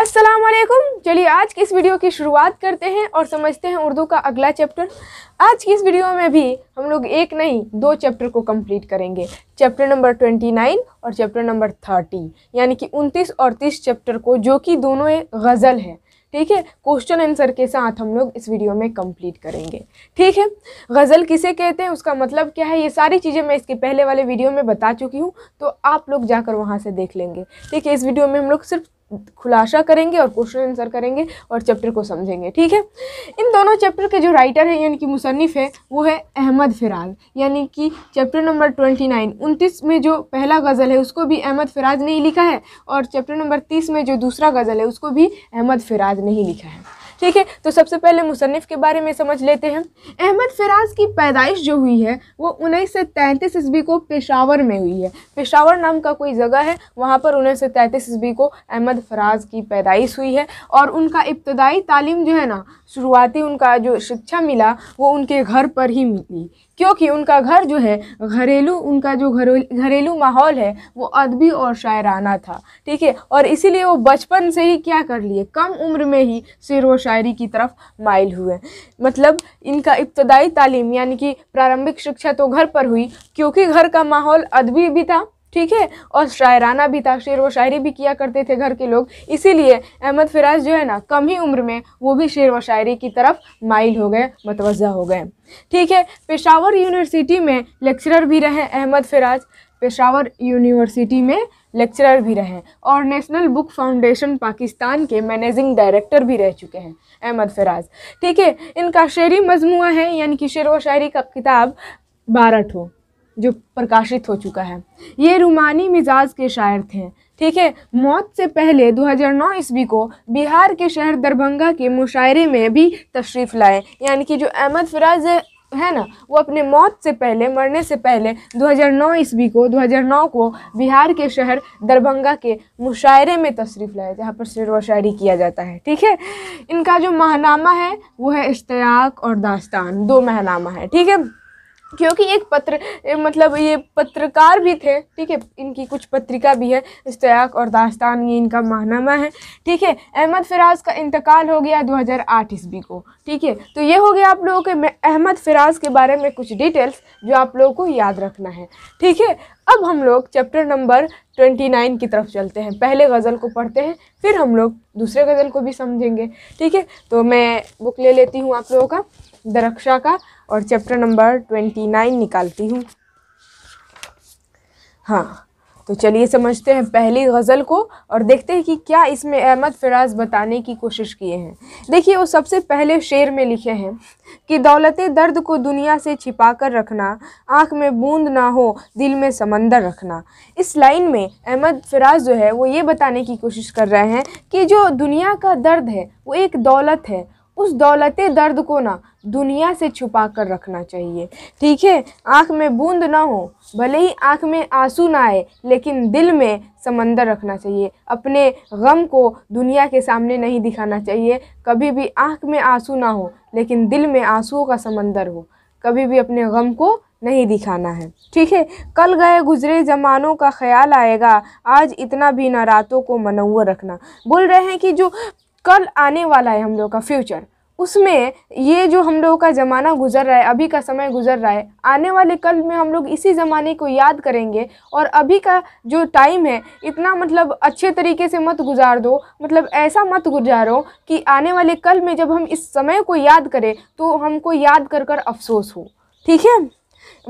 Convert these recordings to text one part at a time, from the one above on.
अस्सलाम वालेकुम चलिए आज की इस वीडियो की शुरुआत करते हैं और समझते हैं उर्दू का अगला चैप्टर आज की इस वीडियो में भी हम लोग एक नहीं दो चैप्टर को कंप्लीट करेंगे चैप्टर नंबर ट्वेंटी नाइन और चैप्टर नंबर थर्टी यानी कि उनतीस और तीस चैप्टर को जो कि दोनों एक गज़ल है ठीक है क्वेश्चन आंसर के साथ हम लोग इस वीडियो में कंप्लीट करेंगे ठीक है गज़ल किसे कहते हैं उसका मतलब क्या है ये सारी चीज़ें मैं इसके पहले वाले वीडियो में बता चुकी हूँ तो आप लोग जाकर वहाँ से देख लेंगे ठीक है इस वीडियो में हम लोग सिर्फ खुलासा करेंगे और क्वेश्चन आंसर करेंगे और चैप्टर को समझेंगे ठीक है इन दोनों चैप्टर के जो राइटर हैं यानी कि मुसनफ़ है वो है अहमद फ़िराज यानी कि चैप्टर नंबर ट्वेंटी नाइन उनतीस में जो पहला गज़ल है उसको भी अहमद फ़िराज ने ही लिखा है और चैप्टर नंबर तीस में जो दूसरा गज़ल है उसको भी अहमद फ़िराज ने ही लिखा है ठीक है तो सबसे पहले मुसनफ़ के बारे में समझ लेते हैं अहमद फ़राज़ की पैदाइश जो हुई है वो उन्नीस सौ तैंतीस ईस्वी को पेशावर में हुई है पेशावर नाम का कोई जगह है वहाँ पर उन्नीस सौ तैंतीस ईस्वी को अहमद फ़राज़ की पैदाइश हुई है और उनका इब्तदाई तालीम जो है ना शुरुआती उनका जो शिक्षा मिला वो उनके घर पर ही मिली क्योंकि उनका घर जो है घरेलू उनका जो घरेलू माहौल है वो अदबी और शायराना था ठीक है और इसीलिए वो बचपन से ही क्या कर लिए कम उम्र में ही शेर व शायरी की तरफ माइल हुए मतलब इनका इब्तदाई तालीम यानी कि प्रारंभिक शिक्षा तो घर पर हुई क्योंकि घर का माहौल अदबी भी था ठीक है और शायराना भी था शेर व शायरी भी किया करते थे घर के लोग इसीलिए अहमद फिराज जो है ना कम ही उम्र में वो भी शेर व शायरी की तरफ माइल हो गए मतवज़ा हो गए ठीक है पेशावर यूनिवर्सिटी में लेक्चरर भी रहे अहमद फिराज पेशावर यूनिवर्सिटी में लेक्चरर भी रहे और नेशनल बुक फाउंडेशन पाकिस्तान के मैनेजिंग डायरेक्टर भी रह चुके हैं अहमद फराज ठीक है इनका शेरी मजमू है यानी कि शेर व शायरी का किताब बारह ठो जो प्रकाशित हो चुका है ये रूमानी मिजाज के शायर थे ठीक है मौत से पहले 2009 ईस्वी को बिहार के शहर दरभंगा के मुशायरे में भी तशरीफ़ लाए यानी कि जो अहमद फराज है ना वो अपने मौत से पहले मरने से पहले 2009 ईस्वी को 2009 को बिहार के शहर दरभंगा के मुशायरे में तशरीफ़ लाए जहाँ पर शेर व शायरी किया जाता है ठीक है इनका जो महनामा है वो है इश्तियाक और दास्तान दो महनामा है ठीक है क्योंकि एक पत्र मतलब ये पत्रकार भी थे ठीक है इनकी कुछ पत्रिका भी है इश्तयाक और दास्तान ये इनका माहनामा है ठीक है अहमद फ़िराज़ का इंतकाल हो गया 2008 ईस्वी को ठीक है तो ये हो गया आप लोगों के अहमद फ़िराज़ के बारे में कुछ डिटेल्स जो आप लोगों को याद रखना है ठीक है अब हम लोग चैप्टर नंबर ट्वेंटी नाइन की तरफ चलते हैं पहले गज़ल को पढ़ते हैं फिर हम लोग दूसरे गज़ल को भी समझेंगे ठीक है तो मैं बुक ले लेती हूँ आप लोगों का दरक्षा का और चैप्टर नंबर ट्वेंटी नाइन निकालती हूँ हाँ तो चलिए समझते हैं पहली गज़ल को और देखते हैं कि क्या इसमें अहमद फ़िराज बताने की कोशिश किए हैं देखिए वो सबसे पहले शेर में लिखे हैं कि दौलत दर्द को दुनिया से छिपा कर रखना आँख में बूंद ना हो दिल में समंदर रखना इस लाइन में अहमद फ़िराज जो है वो ये बताने की कोशिश कर रहे हैं कि जो दुनिया का दर्द है वो एक दौलत है उस दौलत दर्द को ना दुनिया से छुपा कर रखना चाहिए ठीक है आँख में बूंद ना हो भले ही आँख में आंसू ना आए लेकिन दिल में समंदर रखना चाहिए अपने गम को दुनिया के सामने नहीं दिखाना चाहिए कभी भी आँख में आंसू ना हो लेकिन दिल में आंसुओं का समंदर हो कभी भी अपने गम को नहीं दिखाना है ठीक है कल गए गुजरे ज़मानों का ख्याल आएगा आज इतना भी ना रातों को मनवर रखना बोल रहे हैं कि जो कल आने वाला है हम लोग का फ्यूचर उसमें ये जो हम लोगों का ज़माना गुजर रहा है अभी का समय गुजर रहा है आने वाले कल में हम लोग इसी ज़माने को याद करेंगे और अभी का जो टाइम है इतना मतलब अच्छे तरीके से मत गुजार दो मतलब ऐसा मत गुजारो कि आने वाले कल में जब हम इस समय को याद करें तो हमको याद कर कर अफसोस हो ठीक है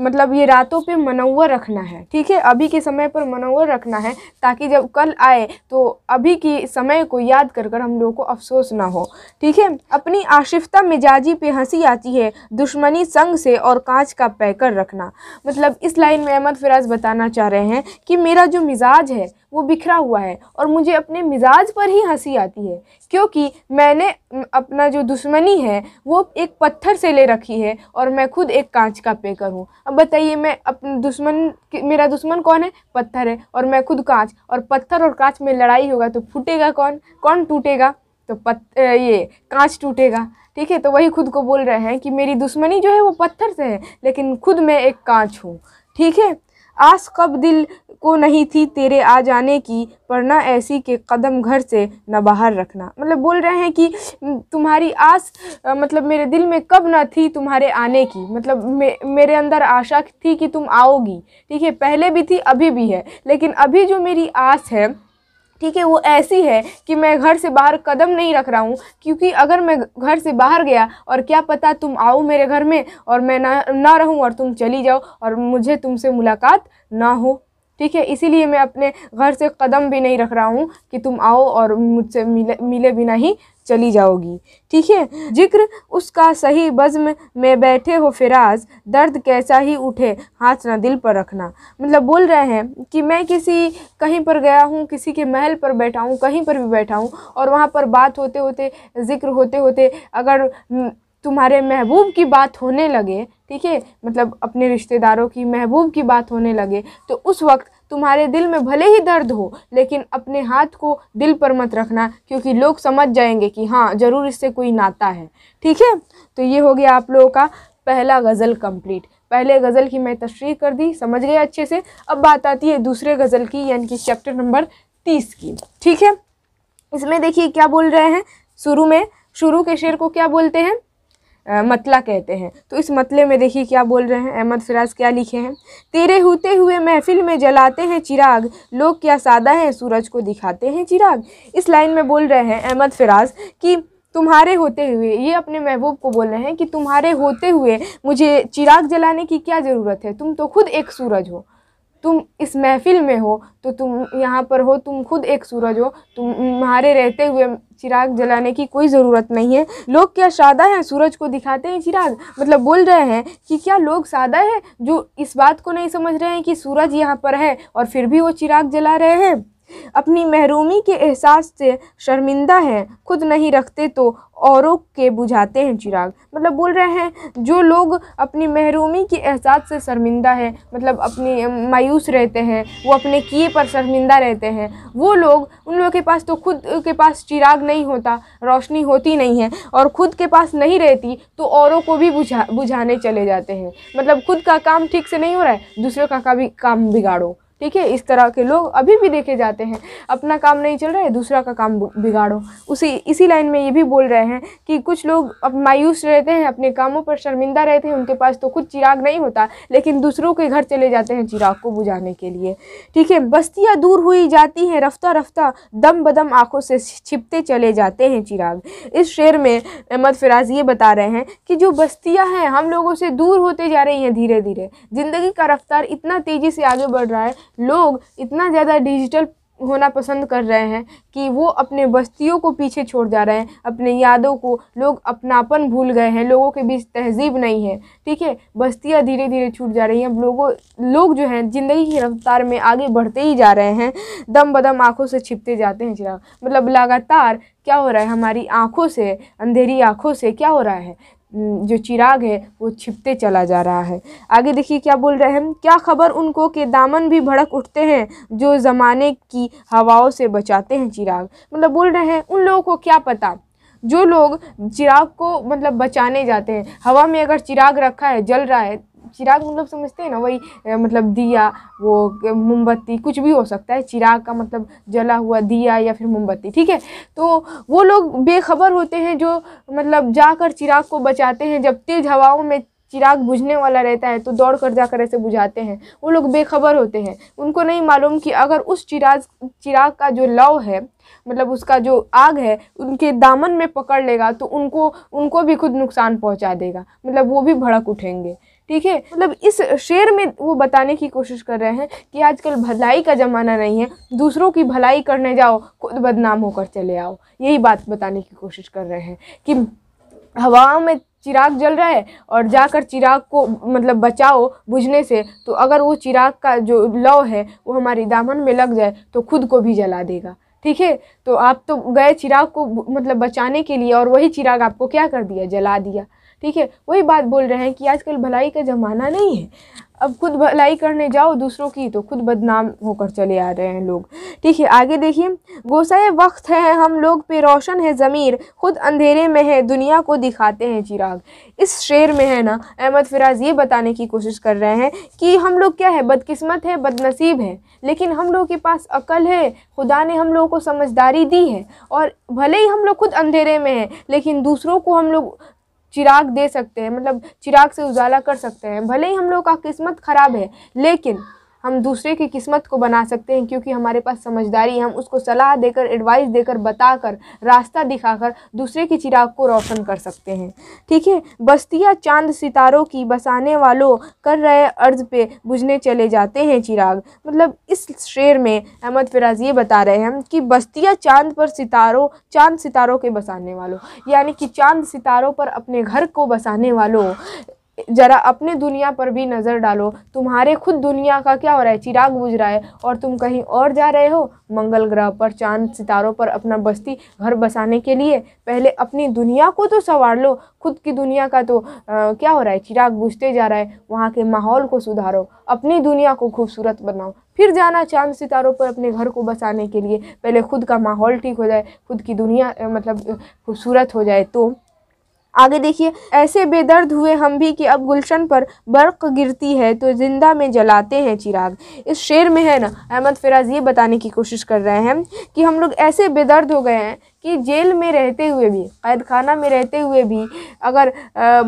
मतलब ये रातों पे मनौर रखना है ठीक है अभी के समय पर मनौर रखना है ताकि जब कल आए तो अभी के समय को याद कर कर हम लोगों को अफसोस ना हो ठीक है अपनी आशिफ्ता मिजाजी पे हंसी आती है दुश्मनी संग से और कांच का पैकर रखना मतलब इस लाइन में अहमद फिराज बताना चाह रहे हैं कि मेरा जो मिजाज है वो बिखरा हुआ है और मुझे अपने मिजाज पर ही हंसी आती है क्योंकि मैंने अपना जो दुश्मनी है वो एक पत्थर से ले रखी है और मैं खुद एक कांच का पेकर हूँ अब बताइए मैं अपने दुश्मन मेरा दुश्मन कौन है पत्थर है और मैं खुद कांच और पत्थर और कांच में लड़ाई होगा तो फूटेगा कौन कौन टूटेगा तो पत ये कांच टूटेगा ठीक है तो वही खुद को बोल रहे हैं कि मेरी दुश्मनी जो है वो पत्थर से है लेकिन खुद मैं एक कांच हूँ ठीक है आस कब दिल को नहीं थी तेरे आ जाने की पर ना ऐसी के कदम घर से न बाहर रखना मतलब बोल रहे हैं कि तुम्हारी आस मतलब मेरे दिल में कब ना थी तुम्हारे आने की मतलब मे, मेरे अंदर आशा थी कि तुम आओगी ठीक है पहले भी थी अभी भी है लेकिन अभी जो मेरी आस है ठीक है वो ऐसी है कि मैं घर से बाहर कदम नहीं रख रहा हूँ क्योंकि अगर मैं घर से बाहर गया और क्या पता तुम आओ मेरे घर में और मैं ना ना रहूँ और तुम चली जाओ और मुझे तुमसे मुलाकात ना हो ठीक है इसीलिए मैं अपने घर से कदम भी नहीं रख रहा हूँ कि तुम आओ और मुझसे मिले मिले बिना ही चली जाओगी ठीक है जिक्र उसका सही बज़म में बैठे हो फिराज दर्द कैसा ही उठे हाथ ना दिल पर रखना मतलब बोल रहे हैं कि मैं किसी कहीं पर गया हूँ किसी के महल पर बैठा हूँ कहीं पर भी बैठा हूँ और वहाँ पर बात होते होते जिक्र होते होते अगर हम्म, तुम्हारे महबूब की बात होने लगे ठीक है मतलब अपने रिश्तेदारों की महबूब की बात होने लगे तो उस वक्त तुम्हारे दिल में भले ही दर्द हो लेकिन अपने हाथ को दिल पर मत रखना क्योंकि लोग समझ जाएंगे कि हाँ ज़रूर इससे कोई नाता है ठीक है तो ये हो गया आप लोगों का पहला गज़ल कंप्लीट पहले गज़ल की मैं तशरी कर दी समझ गए अच्छे से अब बात आती है दूसरे गज़ल की यानी कि चैप्टर नंबर तीस की ठीक है इसमें देखिए क्या बोल रहे हैं शुरू में शुरू के शेर को क्या बोलते हैं मतला कहते हैं तो इस मतले में देखिए क्या बोल रहे हैं अहमद फराज क्या लिखे हैं तेरे होते हुए महफिल में जलाते हैं चिराग लोग क्या सादा हैं सूरज को दिखाते हैं चिराग इस लाइन में बोल रहे हैं अहमद फराज कि तुम्हारे होते हुए ये अपने महबूब को बोल रहे हैं कि तुम्हारे होते हुए मुझे चिराग जलाने की क्या ज़रूरत है तुम तो खुद एक सूरज हो तुम इस महफ़िल में हो तो तुम यहाँ पर हो तुम खुद एक सूरज हो तुम्हारे रहते हुए चिराग जलाने की कोई ज़रूरत नहीं है लोग क्या सादा हैं सूरज को दिखाते हैं चिराग मतलब बोल रहे हैं कि क्या लोग सादा हैं जो इस बात को नहीं समझ रहे हैं कि सूरज यहाँ पर है और फिर भी वो चिराग जला रहे हैं अपनी महरूमी के एहसास से शर्मिंदा हैं खुद नहीं रखते तो औरों के बुझाते हैं चिराग मतलब बोल रहे हैं जो लोग अपनी महरूमी के एहसास से शर्मिंदा है मतलब अपनी मायूस रहते हैं वो अपने किए पर शर्मिंदा रहते हैं वो लोग उन लोगों के पास तो खुद के पास चिराग नहीं होता रोशनी होती नहीं है और खुद के पास नहीं रहती तो औरों को भी बुझा बुझाने चले जाते हैं मतलब खुद का काम ठीक से नहीं हो रहा है दूसरों का भी काम बिगाड़ो ठीक है इस तरह के लोग अभी भी देखे जाते हैं अपना काम नहीं चल रहा है दूसरा का काम बिगाड़ो उसी इसी लाइन में ये भी बोल रहे हैं कि कुछ लोग अब मायूस रहते हैं अपने कामों पर शर्मिंदा रहते हैं उनके पास तो खुद चिराग नहीं होता लेकिन दूसरों के घर चले जाते हैं चिराग को बुझाने के लिए ठीक है बस्तियाँ दूर हुई जाती हैं रफ्ता रफ्ता दम बदम आँखों से छिपते चले जाते हैं चिराग इस शेर में अहमद फिराज ये बता रहे हैं कि जो बस्तियाँ हैं हम लोगों से दूर होते जा रही हैं धीरे धीरे ज़िंदगी का रफ्तार इतना तेज़ी से आगे बढ़ रहा है लोग इतना ज़्यादा डिजिटल होना पसंद कर रहे हैं कि वो अपने बस्तियों को पीछे छोड़ जा रहे हैं अपने यादों को लोग अपनापन भूल गए हैं लोगों के बीच तहजीब नहीं है ठीक है बस्तियाँ धीरे धीरे छूट जा रही हैं अब लोगों लोग जो हैं ज़िंदगी की रफ्तार में आगे बढ़ते ही जा रहे हैं दम बदम आँखों से छिपते जाते हैं चिराग मतलब लगातार क्या हो रहा है हमारी आँखों से अंधेरी आँखों से क्या हो रहा है जो चिराग है वो छिपते चला जा रहा है आगे देखिए क्या बोल रहे हैं क्या खबर उनको के दामन भी भड़क उठते हैं जो ज़माने की हवाओं से बचाते हैं चिराग मतलब बोल रहे हैं उन लोगों को क्या पता जो लोग चिराग को मतलब बचाने जाते हैं हवा में अगर चिराग रखा है जल रहा है चिराग मतलब समझते हैं ना वही मतलब दिया वो मोमबत्ती कुछ भी हो सकता है चिराग का मतलब जला हुआ दिया या फिर मोमबत्ती ठीक है तो वो लोग बेखबर होते हैं जो मतलब जाकर चिराग को बचाते हैं जब तेज़ हवाओं में चिराग बुझने वाला रहता है तो दौड़ कर जाकर ऐसे बुझाते हैं वो लोग बेखबर होते हैं उनको नहीं मालूम कि अगर उस चिराग चिराग का जो लव है मतलब उसका जो आग है उनके दामन में पकड़ लेगा तो उनको उनको भी खुद नुकसान पहुंचा देगा मतलब वो भी भड़क उठेंगे ठीक है मतलब इस शेर में वो बताने की कोशिश कर रहे हैं कि आजकल भलाई का ज़माना नहीं है दूसरों की भलाई करने जाओ खुद बदनाम होकर चले आओ यही बात बताने की कोशिश कर रहे हैं कि हवाओं में चिराग जल रहा है और जाकर चिराग को मतलब बचाओ बुझने से तो अगर वो चिराग का जो लौ है वो हमारी दामन में लग जाए तो खुद को भी जला देगा ठीक है तो आप तो गए चिराग को मतलब बचाने के लिए और वही चिराग आपको क्या कर दिया जला दिया ठीक है वही बात बोल रहे हैं कि आजकल भलाई का ज़माना नहीं है अब खुद भलाई करने जाओ दूसरों की तो खुद बदनाम होकर चले आ रहे हैं लोग ठीक है आगे देखिए गोसाए वक्त है हम लोग पे रोशन है ज़मीर खुद अंधेरे में है दुनिया को दिखाते हैं चिराग इस शेर में है ना अहमद फिराज ये बताने की कोशिश कर रहे हैं कि हम लोग क्या है बदकिस्मत है बदनसीब है लेकिन हम लोग के पास अकल है खुदा ने हम लोगों को समझदारी दी है और भले ही हम लोग खुद अंधेरे में हैं लेकिन दूसरों को हम लोग चिराग दे सकते हैं मतलब चिराग से उजाला कर सकते हैं भले ही हम लोग का किस्मत ख़राब है लेकिन हम दूसरे की किस्मत को बना सकते हैं क्योंकि हमारे पास समझदारी है हम उसको सलाह देकर एडवाइस देकर बताकर रास्ता दिखाकर दूसरे की चिराग को रोशन कर सकते हैं ठीक है बस्तियां चांद सितारों की बसाने वालों कर रहे अर्ज पे बुझने चले जाते हैं चिराग मतलब इस शेर में अहमद फिराज ये बता रहे हैं कि बस्तियाँ चाँद पर सितारों चाँद सितारों के बसाने वालों यानी कि चाँद सितारों पर अपने घर को बसाने वालों ज़रा अपने दुनिया पर भी नज़र डालो तुम्हारे खुद दुनिया का क्या हो रहा है चिराग बुझ रहा है और तुम कहीं और जा रहे हो मंगल ग्रह पर चांद सितारों पर अपना बस्ती घर बसाने के लिए पहले अपनी दुनिया को तो संवार लो खुद की दुनिया का तो आ, क्या हो रहा है चिराग बुझते जा रहा है वहाँ के माहौल को सुधारो अपनी दुनिया को खूबसूरत बनाओ फिर जाना चांद सितारों पर अपने घर को बसाने के लिए पहले खुद का माहौल ठीक हो जाए खुद की दुनिया मतलब खूबसूरत हो जाए तो आगे देखिए ऐसे बेदर्द हुए हम भी कि अब गुलशन पर बर्क गिरती है तो ज़िंदा में जलाते हैं चिराग इस शेर में है ना अहमद फ़िराज़ ये बताने की कोशिश कर रहे हैं कि हम लोग ऐसे बेदर्द हो गए हैं कि जेल में रहते हुए भी कैद खाना में रहते हुए भी अगर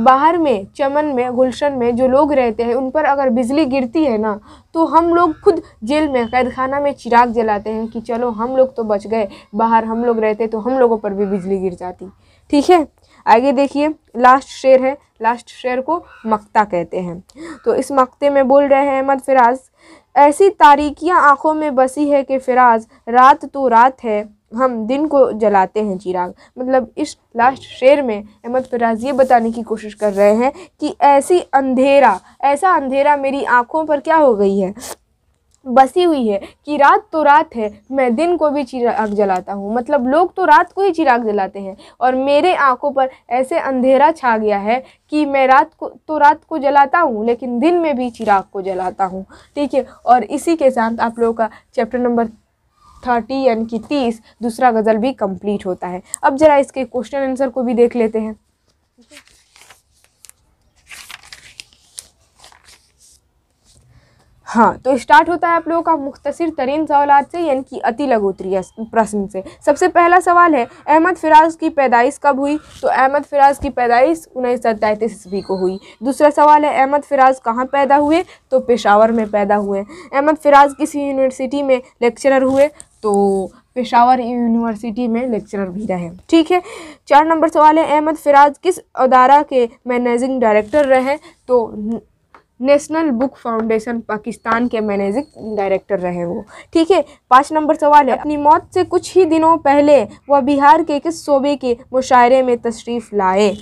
बाहर में चमन में गुलशन में जो लोग रहते हैं उन पर अगर बिजली गिरती है ना तो हम लोग खुद जेल में कैद खाना में चिराग जलाते हैं कि चलो हम लोग तो बच गए बाहर हम लोग रहते तो हम लोगों पर भी बिजली गिर जाती ठीक है आगे देखिए लास्ट शेर है लास्ट शेर को मक्ता कहते हैं तो इस मक्ते में बोल रहे हैं अहमद फिराज ऐसी तारीकियां आंखों में बसी है कि फिराज रात तो रात है हम दिन को जलाते हैं चिराग मतलब इस लास्ट शेर में अहमद फराज ये बताने की कोशिश कर रहे हैं कि ऐसी अंधेरा ऐसा अंधेरा मेरी आँखों पर क्या हो गई है बसी हुई है कि रात तो रात है मैं दिन को भी चिराग जलाता हूँ मतलब लोग तो रात को ही चिराग जलाते हैं और मेरे आंखों पर ऐसे अंधेरा छा गया है कि मैं रात को तो रात को जलाता हूँ लेकिन दिन में भी चिराग को जलाता हूँ ठीक है और इसी के साथ आप लोगों का चैप्टर नंबर थर्टी यानी कि तीस दूसरा गज़ल भी कंप्लीट होता है अब ज़रा इसके क्वेश्चन आंसर को भी देख लेते हैं हाँ तो स्टार्ट होता है आप लोगों का मुख्तर तरीन सवाल से यानी कि अति लघुत्तरीय प्रश्न से सबसे पहला सवाल है अहमद फिराज की पैदाइश कब हुई तो अहमद फिराज की पैदाइश उन्नीस सौ तैंतीस ईस्वी को हुई दूसरा सवाल है अहमद फिराज कहाँ पैदा हुए तो पेशावर में पैदा हुए अहमद फिराज किसी यूनिवर्सिटी में लेक्चरर हुए तो पेशावर यूनिवर्सिटी में लेक्चरर भी रहे ठीक है चार नंबर सवाल है अहमद फिराज किस अदारा के मैनेजिंग डायरेक्टर रहे तो नेशनल बुक फाउंडेशन पाकिस्तान के मैनेजिंग डायरेक्टर रहे वो ठीक है पाँच नंबर सवाल है अपनी मौत से कुछ ही दिनों पहले वह बिहार के किस सूबे के मुशायरे में तशरीफ़ लाए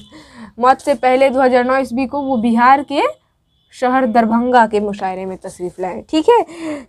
मौत से पहले 2009 ईस्वी को वो बिहार के शहर दरभंगा के मुशायरे में तशरीफ़ लाए ठीक है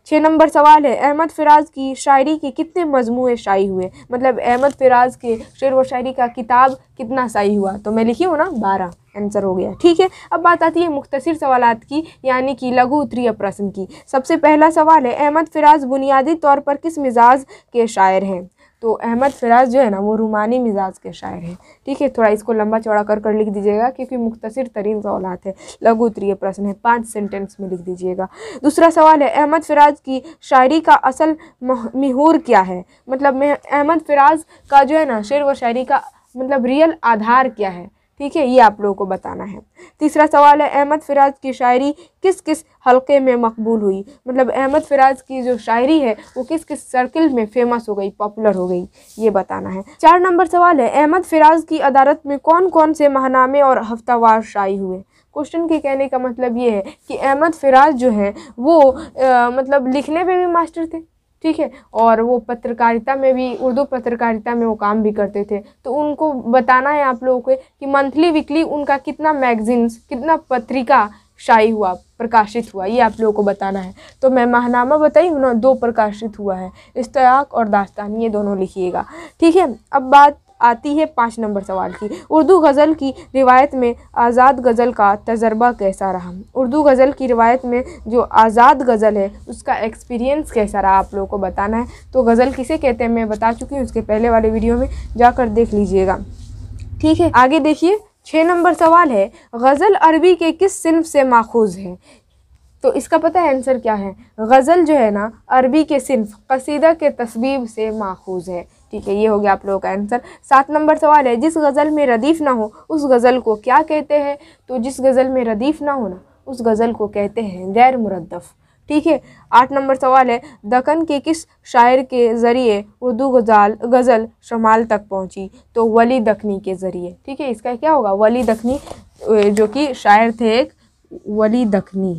छः नंबर सवाल है अहमद फ़िराज़ की शायरी के कितने मजमू शाई हुए मतलब अहमद फ़िराज़ के शेर व शायरी का किताब कितना शाई हुआ तो मैं लिखी हूँ ना बारह आंसर हो गया ठीक है अब बात आती है मुख्तर सवाल की यानी कि लघु उत्तरीय प्रश्न की सबसे पहला सवाल है अहमद फिराज बुनियादी तौर पर किस मिजाज के शायर हैं तो अहमद फिराज जो है ना वो रूमानी मिजाज के शायर हैं ठीक है थोड़ा इसको लंबा चौड़ा कर कर लिख दीजिएगा क्योंकि मुख्तर तरीन सवालत है लघु उत्तरीय प्रश्न है पाँच सेंटेंस में लिख दीजिएगा दूसरा सवाल है अहमद फिराज की शायरी का असल मिहूर क्या है मतलब अहमद फिराज का जो है ना शेर व शायरी का मतलब रियल आधार क्या है ठीक है ये आप लोगों को बताना है तीसरा सवाल है अहमद फ़िराज की शायरी किस किस हलके में मकबूल हुई मतलब अहमद फ़िराज की जो शायरी है वो किस किस सर्किल में फेमस हो गई पॉपुलर हो गई ये बताना है चार नंबर सवाल है अहमद फ़िराज की अदालत में कौन कौन से महानामे और हफ्तावार शाई हुए क्वेश्चन के कहने का मतलब ये है कि अहमद फ़िराज जो हैं वो आ, मतलब लिखने में भी मास्टर थे ठीक है और वो पत्रकारिता में भी उर्दू पत्रकारिता में वो काम भी करते थे तो उनको बताना है आप लोगों को कि मंथली वीकली उनका कितना मैगजीन्स कितना पत्रिका शाई हुआ प्रकाशित हुआ ये आप लोगों को बताना है तो मैं माहनामा बताई उन्होंने दो प्रकाशित हुआ है इश्तयाक और दास्तान ये दोनों लिखिएगा ठीक है अब बात आती है पाँच नंबर सवाल की उर्दू गज़ल की रिवायत में आज़ाद गज़ल का तजर्बा कैसा रहा उर्दू गज़ल की रिवायत में जो आज़ाद गज़ल है उसका एक्सपीरियंस कैसा रहा आप लोगों को बताना है तो गज़ल किसे कहते हैं मैं बता चुकी हूँ उसके पहले वाले वीडियो में जाकर देख लीजिएगा ठीक है आगे देखिए छः नंबर सवाल है गज़ल अरबी के किस सिंफ़ से माखूज है तो इसका पता है आंसर क्या है गज़ल जो है ना अरबी के सिनफ कसीदा के तस्वीब से माखूज है ठीक है ये हो गया आप लोगों का आंसर सात नंबर सवाल है जिस गज़ल में रदीफ़ ना हो उस गज़ल को क्या कहते हैं तो जिस गज़ल में रदीफ़ ना हो ना उस गज़ल को कहते हैं गैर मुरदफ़ ठीक है आठ नंबर सवाल है दकन के किस शायर के ज़रिए उर्दू गज़ाल गज़ल शमाल तक पहुंची तो वली दखनी के ज़रिए ठीक है इसका क्या होगा वली दखनी जो कि शायर थे एक वली दखनी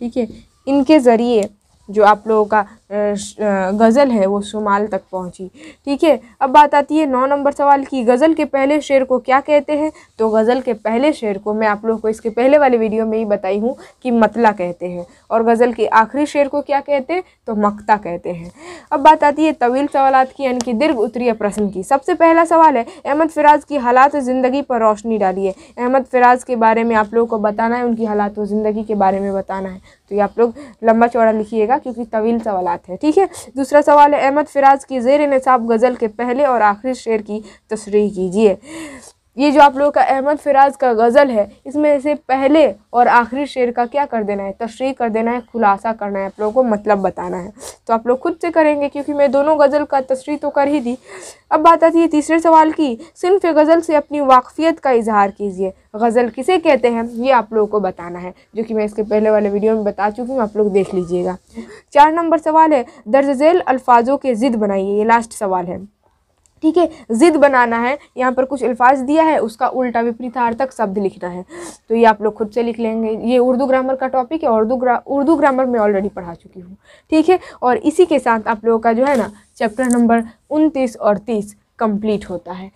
ठीक है इनके ज़रिए जो आप लोगों का गज़ल है वो शुमाल तक पहुंची ठीक है अब बात आती है नौ नंबर सवाल की गज़ल के पहले शेर को क्या कहते हैं तो गज़ल के पहले शेर को मैं आप लोग को इसके पहले वाले वीडियो में ही बताई हूँ कि मतला कहते हैं और गज़ल के आखिरी शेर को क्या कहते हैं तो मक्ता कहते हैं अब बात आती है तवील सवाल की यानी कि दीर्घ उत्तरीय प्रश्न की सबसे पहला सवाल है अहमद फ़िराज़ की हालात ज़िंदगी पर रोशनी डाली है अहमद फ़िराज़ के बारे में आप लोगों को बताना है उनकी हालात ज़िंदगी के बारे में बताना है तो ये आप लोग लंबा चौड़ा लिखिएगा क्योंकि तवील सवाल बात है ठीक है दूसरा सवाल है अहमद फ़िराज़ की जेर नसाब गज़ल के पहले और आखिरी शेर की तशरी कीजिए ये जो आप लोगों का अहमद फ़िराज़ का गज़ल है इसमें से पहले और आखिरी शेर का क्या कर देना है तशरी कर देना है खुलासा करना है आप लोगों को मतलब बताना है तो आप लोग खुद से करेंगे क्योंकि मैं दोनों गज़ल का तशरी तो कर ही दी अब बात आती है तीसरे सवाल की सिर्फ गज़ल से अपनी वाकफियत का इजहार कीजिए गज़ल किसे कहते हैं ये आप लोगों को बताना है जो कि मैं इसके पहले वाले वीडियो में बता चुकी हूँ आप लोग देख लीजिएगा चार नंबर सवाल है दर्ज झेल अल्फाजों के ज़िद बनाइए ये लास्ट सवाल है ठीक है ज़िद बनाना है यहाँ पर कुछ अल्फाज दिया है उसका उल्टा विपरीतार्थक शब्द लिखना है तो ये आप लोग खुद से लिख लेंगे ये उर्दू ग्रामर का टॉपिक है उर्दू ग्रा उर्दू ग्रामर मैं ऑलरेडी पढ़ा चुकी हूँ ठीक है और इसी के साथ आप लोगों का जो है ना चैप्टर नंबर उनतीस और तीस कम्प्लीट होता है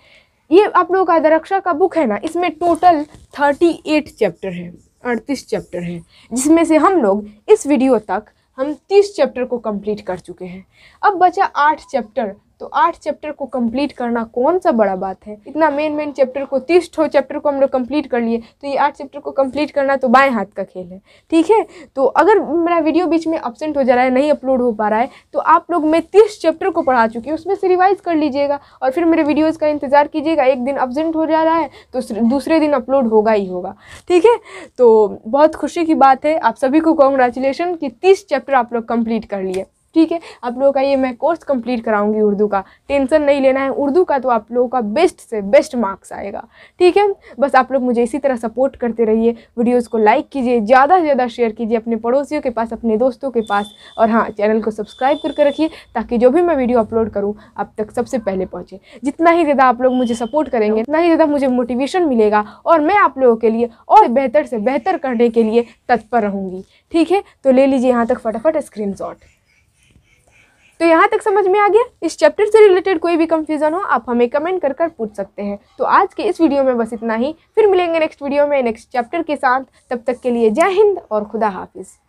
ये आप लोगों का दरक्षा का बुक है ना इसमें टोटल थर्टी एट चैप्टर है अड़तीस चैप्टर हैं जिसमें से हम लोग इस वीडियो तक हम तीस चैप्टर को कंप्लीट कर चुके हैं अब बचा आठ चैप्टर तो आठ चैप्टर को कंप्लीट करना कौन सा बड़ा बात है इतना मेन मेन चैप्टर को तीस ठो चैप्टर को हम लोग कंप्लीट कर लिए तो ये आठ चैप्टर को कंप्लीट करना तो बाएं हाथ का खेल है ठीक है तो अगर मेरा वीडियो बीच में अपसेंट हो जा रहा है नहीं अपलोड हो पा रहा है तो आप लोग मैं तीस चैप्टर को पढ़ा चुकी हूँ उसमें से रिवाइज़ कर लीजिएगा और फिर मेरे वीडियोज़ का इंतज़ार कीजिएगा एक दिन अपसेंट हो जा रहा है तो दूसरे दिन अपलोड होगा ही होगा ठीक है तो बहुत खुशी की बात है आप सभी को कॉन्ग्रेचुलेशन कि तीस चैप्टर आप लोग कंप्लीट कर लिए ठीक है आप लोगों का ये मैं कोर्स कंप्लीट कराऊंगी उर्दू का टेंशन नहीं लेना है उर्दू का तो आप लोगों का बेस्ट से बेस्ट मार्क्स आएगा ठीक है बस आप लोग मुझे इसी तरह सपोर्ट करते रहिए वीडियोज़ को लाइक कीजिए ज़्यादा से ज़्यादा शेयर कीजिए अपने पड़ोसियों के पास अपने दोस्तों के पास और हाँ चैनल को सब्सक्राइब करके रखिए ताकि जो भी मैं वीडियो अपलोड करूँ आप तक सबसे पहले पहुँचे जितना ही ज़्यादा आप लोग मुझे सपोर्ट करेंगे उतना ही ज़्यादा मुझे मोटिवेशन मिलेगा और मैं आप लोगों के लिए और बेहतर से बेहतर करने के लिए तत्पर रहूँगी ठीक है तो ले लीजिए यहाँ तक फटाफट स्क्रीन तो यहाँ तक समझ में आ गया इस चैप्टर से रिलेटेड कोई भी कंफ्यूजन हो आप हमें कमेंट कर कर पूछ सकते हैं तो आज के इस वीडियो में बस इतना ही फिर मिलेंगे नेक्स्ट वीडियो में नेक्स्ट चैप्टर के साथ तब तक के लिए जय हिंद और खुदा हाफिज़